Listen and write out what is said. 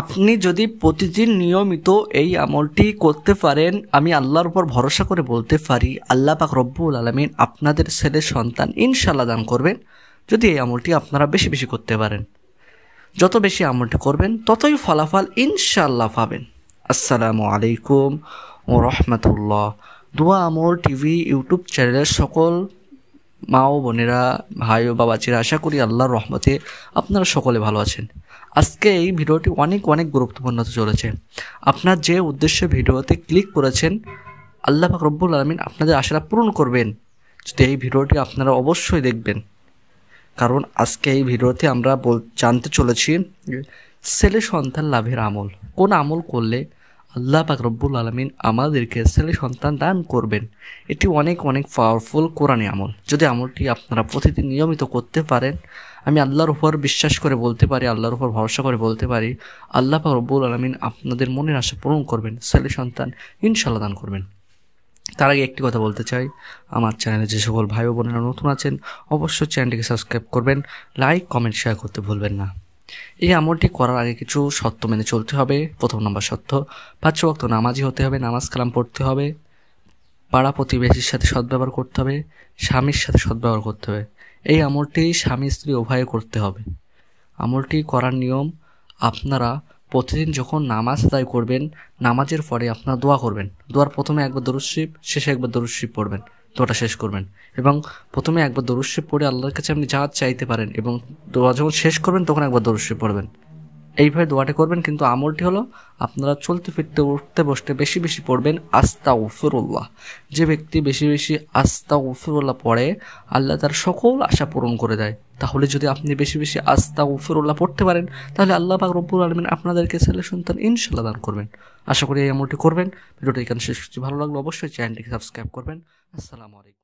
আপনি যদি প্রতিদিন নিয়মিত এই আমলটি করতে পারেন আমি আল্লাহর উপর ভরসা করে বলতে পারি আল্লাহ পাক রব্বুল আলমিন আপনাদের ছেলে সন্তান ইনশাল্লাহ দান করবেন যদি এই আমলটি আপনারা বেশি বেশি করতে পারেন যত বেশি আমলটি করবেন ততই ফলাফল ইনশাল্লাহ পাবেন আসসালামু আলাইকুম ও রহমতুল্লাহ দোয়া আমল টিভি ইউটিউব চ্যানেলের সকল মা ও বোনেরা ভাই ও বাবাচিরা আশা করি আল্লাহর রহমতে আপনারা সকলে ভালো আছেন আজকে এই ভিডিওটি অনেক অনেক গুরুত্বপূর্ণ হতে চলেছে আপনার যে উদ্দেশ্যে ভিডিওতে ক্লিক করেছেন আল্লাহ রব্বুল আলমিন আপনাদের আশাটা পূরণ করবেন যদি এই ভিডিওটি আপনারা অবশ্যই দেখবেন কারণ আজকে এই ভিডিওতে আমরা জানতে চলেছি ছেলে সন্তান লাভের আমল কোন আমল করলে আল্লাহ পাক রব্বুল আলমিন আমাদেরকে ছেলে সন্তান দান করবেন এটি অনেক অনেক পাওয়ারফুল কোরআনী আমল যদি আমলটি আপনারা প্রতিদিন নিয়মিত করতে পারেন আমি আল্লাহর উপর বিশ্বাস করে বলতে পারি আল্লাহর উপর ভরসা করে বলতে পারি আল্লাহ পাক রব্বুল আলমিন আপনাদের মনের আশা পূরণ করবেন ছেলে সন্তান ইনশাল্লাহ দান করবেন তার আগে একটি কথা বলতে চাই আমার চ্যানেলে যে সকল ভাই বোনেরা নতুন আছেন অবশ্যই চ্যানেলটিকে সাবস্ক্রাইব করবেন লাইক কমেন্ট শেয়ার করতে ভুলবেন না এই আমলটি করার আগে কিছু সত্য মেনে চলতে হবে প্রথম নম্বর সত্য পাঁচ ভক্ত নামাজি হতে হবে নামাজ কালাম পড়তে হবে পাড়া প্রতিবেশীর সাথে সদ্ব্যবহার করতে হবে স্বামীর সাথে সদ্ব্যবহার করতে হবে এই আমলটি স্বামী স্ত্রী উভয়ে করতে হবে আমলটি করার নিয়ম আপনারা প্রতিদিন যখন নামাজ আদায় করবেন নামাজের পরে আপনারা দোয়া করবেন দোয়ার প্রথমে একবার দরুশিব শেষে একবার দরুশিব পড়বেন দোয়াটা শেষ করবেন এবং প্রথমে একবার দরুশে পড়ে আল্লাহর কাছে আপনি যা চাইতে পারেন এবং দোয়া যখন শেষ করবেন তখন একবার দরুশে পড়বেন এইভাবে দোয়াটা করবেন কিন্তু আমলটি হলো আপনারা চলতে ফিরতে উঠতে বসতে বেশি বেশি পড়বেন আস্তা উফরুল্লাহ যে ব্যক্তি বেশি বেশি আস্তা উফরুল্লাহ পড়ে আল্লাহ তার সকল আশা পূরণ করে দেয় তাহলে যদি আপনি বেশি বেশি আস্তা ফেরোল্লা পড়তে পারেন তাহলে আল্লাহ পাক রব্বুল আলমিন আপনাদেরকে ছেলে সন্তান ইনশাল্লাহ দান করবেন আশা করি এই আমলটি করবেন ভিডিওটি এখানে শেষ করছি ভালো লাগলে অবশ্যই চ্যানেলটিকে সাবস্ক্রাইব করবেন আসসালামু আলাইকুম